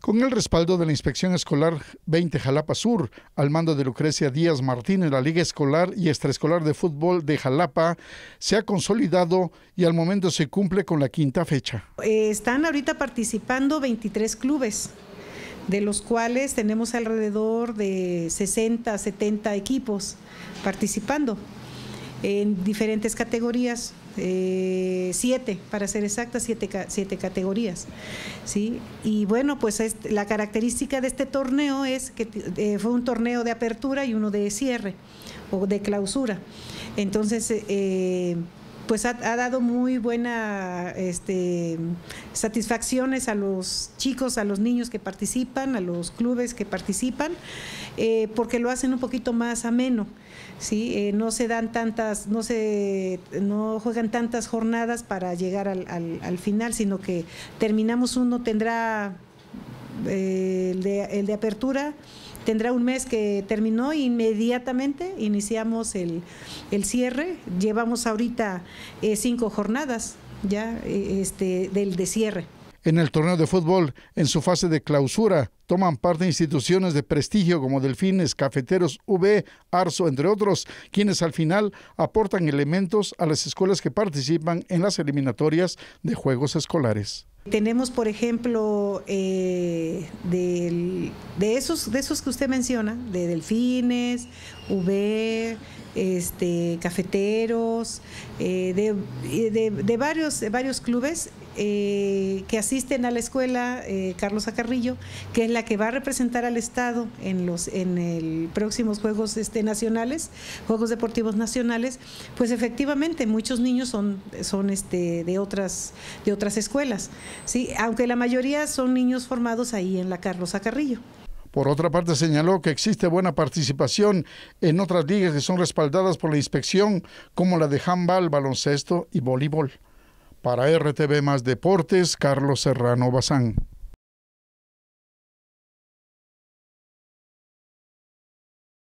Con el respaldo de la Inspección Escolar 20 Jalapa Sur, al mando de Lucrecia Díaz Martínez, la Liga Escolar y Extraescolar de Fútbol de Jalapa se ha consolidado y al momento se cumple con la quinta fecha. Eh, están ahorita participando 23 clubes, de los cuales tenemos alrededor de 60, 70 equipos participando en diferentes categorías. Eh, siete, para ser exactas siete, categorías. ¿sí? Y bueno, pues la característica de este torneo es que eh, fue un torneo de apertura y uno de cierre o de clausura. Entonces, eh, pues ha, dado muy buena este, satisfacciones a los chicos, a los niños que participan, a los clubes que participan, eh, porque lo hacen un poquito más ameno. ¿sí? Eh, no se dan tantas, no se no juegan tantas jornadas para llegar al, al final, sino que terminamos uno, tendrá eh, el, de, apertura tendrá un mes que terminó inmediatamente iniciamos el, cierre llevamos ahorita eh, cinco jornadas ya eh, este del de cierre en el torneo de fútbol, en su fase de clausura, toman parte instituciones de prestigio como Delfines, Cafeteros, V, Arso, entre otros, quienes al final aportan elementos a las escuelas que participan en las eliminatorias de juegos escolares. Tenemos, por ejemplo, eh, de, esos, de esos que usted menciona, de delfines, V este, cafeteros, eh, de, de, varios, de varios clubes, eh, que asisten a la escuela eh, Carlos Acarrillo, que es la que va a representar al Estado en los en el próximos Juegos este, Nacionales, Juegos Deportivos Nacionales, pues efectivamente muchos niños son, son este, de, otras, de otras escuelas, ¿sí? aunque la mayoría son niños formados ahí en la Carlos Acarrillo. Por otra parte, señaló que existe buena participación en otras ligas que son respaldadas por la inspección, como la de handball, baloncesto y voleibol. Para RTV Más Deportes, Carlos Serrano Bazán.